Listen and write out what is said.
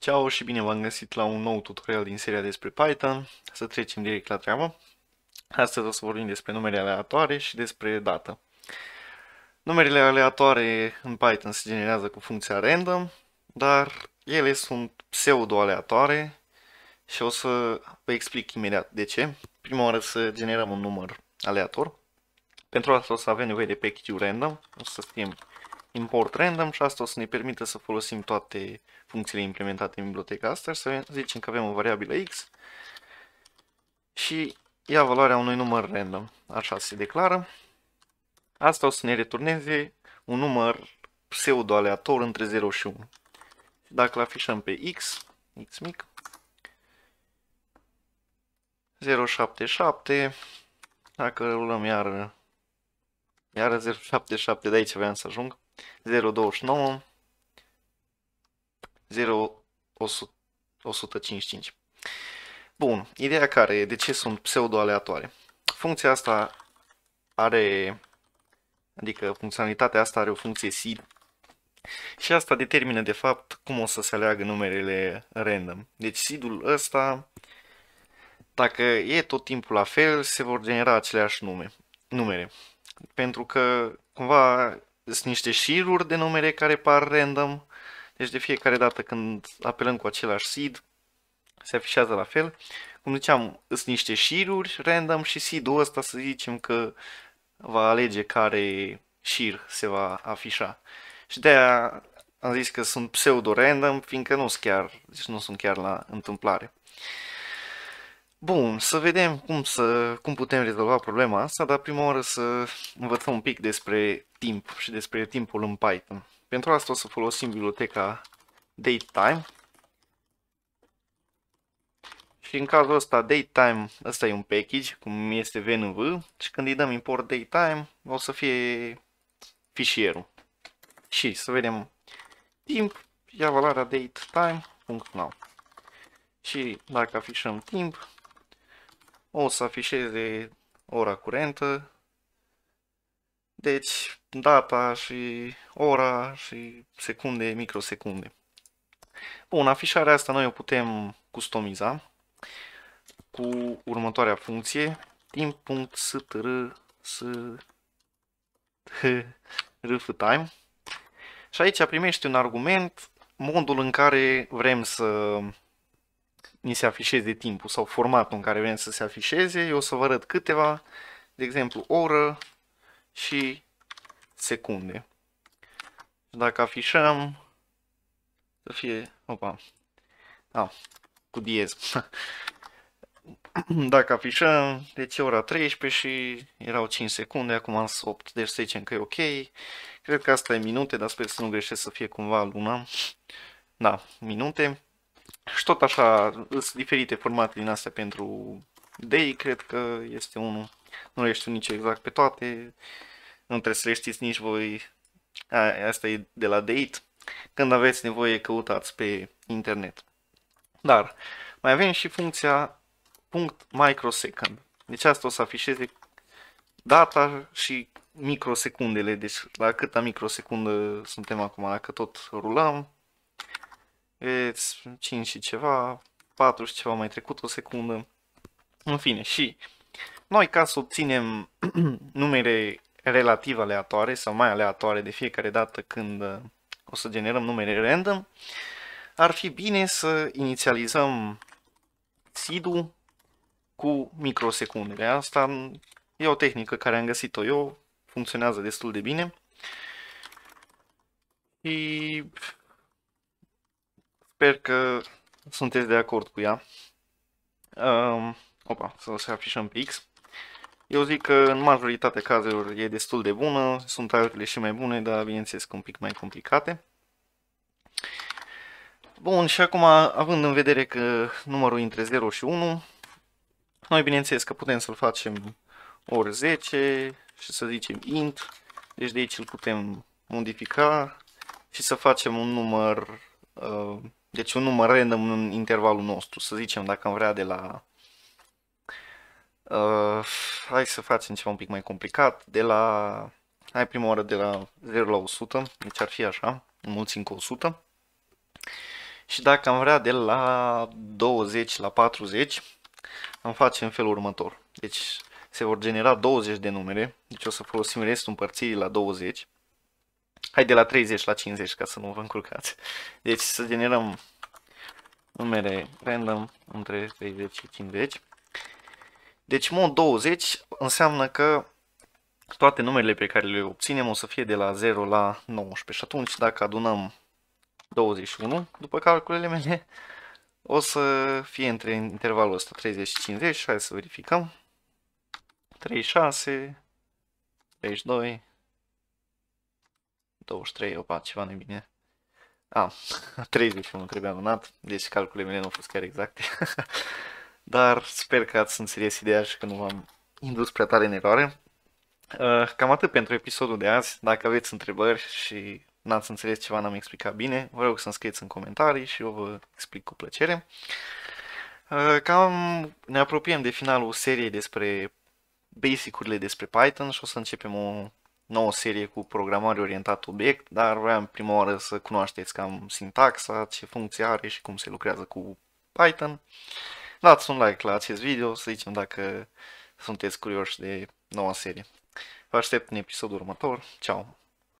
Ceau și bine v-am găsit la un nou tutorial din seria despre Python. Să trecem direct la treabă. Astăzi o să vorbim despre numere aleatoare și despre dată. Numerele aleatoare în Python se generează cu funcția random, dar ele sunt pseudo-aleatoare și o să vă explic imediat de ce. Prima oară să generăm un număr aleator. Pentru asta o să avem nevoie de package random. O să scriem import random și asta o să ne permită să folosim toate funcțiile implementate în biblioteca asta și să zicem că avem o variabilă x și ia valoarea unui număr random. Așa se declară. Asta o să ne returneze un număr pseudo-aleator între 0 și 1. Dacă îl afișăm pe x, x mic, 077, dacă rulăm iar, iar 077, de aici aveam să ajung, 029 0155. Bun, ideea care e, de ce sunt pseudo-aleatoare? Funcția asta are, adică funcționalitatea asta are o funcție seed și asta determină de fapt cum o să se aleagă numerele random. Deci seed-ul ăsta, dacă e tot timpul la fel, se vor genera aceleași nume, numere. Pentru că cumva sunt niște șiruri de numere care par random, deci de fiecare dată când apelăm cu același seed, se afișează la fel. Cum ziceam, sunt niște șiruri random și seed-ul ăsta să zicem că va alege care șir se va afișa. Și de aia am zis că sunt pseudo-random, fiindcă nu sunt chiar, deci nu sunt chiar la întâmplare. Bun, să vedem cum, să, cum putem rezolva problema asta, dar prima oară să învățăm un pic despre timp și despre timpul în Python. Pentru asta o să folosim biblioteca DateTime. Și în cazul ăsta, DateTime, ăsta e un package, cum este VNV, și când îi dăm import DateTime, o să fie fișierul. Și să vedem timp, ia valoarea DateTime.now. Și dacă afișăm timp, o să afișeze ora curentă, deci data și ora și secunde, microsecunde. Bun, afișarea asta noi o putem customiza cu următoarea funcție timp.str.rftime și aici primești un argument modul în care vrem să ni se afișeze timpul sau formatul în care vrem să se afișeze. Eu o să vă arăt câteva, de exemplu oră și secunde. Dacă afișăm, să fie, opa, da, cu diez. Dacă afișăm, deci e ora 13 și erau 5 secunde, acum sunt 8, deci să zicem că e ok. Cred că asta e minute, dar sper să nu greșesc să fie cumva luna. Da, minute. Și tot așa, sunt diferite formate din astea pentru Day, cred că este unul. Nu le știu nici exact pe toate, nu trebuie să le știți nici voi. A, asta e de la Date. Când aveți nevoie, căutați pe internet. Dar mai avem și funcția punct .microsecond. Deci asta o să afișeze data și microsecundele, deci la câta microsecundă suntem acum, dacă tot rulăm e 5 și ceva, 4 și ceva mai trecut o secundă. În fine, și noi ca să obținem numere relativ aleatoare sau mai aleatoare de fiecare dată când uh, o să generăm numere random, ar fi bine să inițializăm seed cu microsecundele. Asta e o tehnică care am găsit-o eu, funcționează destul de bine. Și Sper că sunteți de acord cu ea. Um, opa, să se afișăm pe X. Eu zic că în majoritatea cazurilor e destul de bună, sunt altele și mai bune, dar bineînțeles că un pic mai complicate. Bun, și acum, având în vedere că numărul între 0 și 1, noi bineînțeles că putem să-l facem ori 10 și să zicem int, deci de aici îl putem modifica și să facem un număr uh, deci un număr random în intervalul nostru, să zicem dacă am vrea de la... Uh, hai să facem ceva un pic mai complicat, de la... Hai prima oară de la 0 la 100, deci ar fi așa, înmulțim cu 100. Și dacă am vrea de la 20 la 40, am face în felul următor. Deci se vor genera 20 de numere, deci o să folosim restul împărțirii la 20 Hai de la 30 la 50 ca să nu vă încurcați. Deci să generăm numere random între 30 și 50. Deci mod 20 înseamnă că toate numerele pe care le obținem o să fie de la 0 la 19 și atunci dacă adunăm 21 după calculele mele o să fie între intervalul ăsta 30 și 50, hai să verificăm 36 32 23, opa, ceva nu bine. A, 31 trebuia mânat, deci calculele mele nu au fost chiar exacte. Dar sper că ați înțeles ideea și că nu v-am indus prea tare în eroare. Uh, cam atât pentru episodul de azi. Dacă aveți întrebări și n-ați înțeles ceva, n-am explicat bine, vă rog să-mi scrieți în comentarii și eu vă explic cu plăcere. Uh, cam ne apropiem de finalul seriei despre basicurile despre Python și o să începem o nouă serie cu programare orientat obiect, dar vreau prima oară să cunoașteți cam sintaxa, ce funcție are și cum se lucrează cu Python. Dați un like la acest video, să zicem dacă sunteți curioși de noua serie. Vă aștept în episodul următor. Ciao!